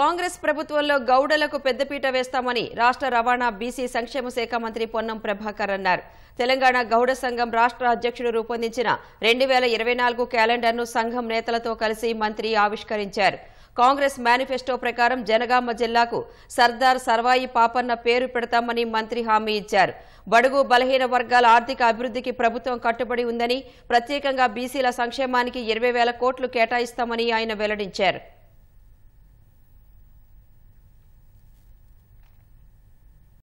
కాంగ్రెస్ ప్రభుత్వంలో గౌడలకు పెద్దపీట వేస్తామని రాష్ట్ర రవాణా బీసీ సంక్షేమ శాఖ మంత్రి పొన్నం ప్రభాకర్ అన్నారు తెలంగాణ గౌడ సంఘం రాష్ట్ర అధ్యక్షుడు రూపొందించిన రెండు వేల ఇరవై నాలుగు క్యాలెండర్ను సంఘం నేతలతో కలిసి మంత్రి ఆవిష్కరించారు కాంగ్రెస్ మేనిఫెస్టో ప్రకారం జనగామ జిల్లాకు సర్దార్ సర్వాయి పాపన్న పేరు పెడతామని మంత్రి హామీ ఇచ్చారు బడుగు బలహీన వర్గాల ఆర్థిక అభివృద్ధికి ప్రభుత్వం కట్టుబడి ఉందని ప్రత్యేకంగా బీసీల సంక్షేమానికి ఇరవై వేల కోట్లు కేటాయిస్తామని ఆయన వెల్లడించారు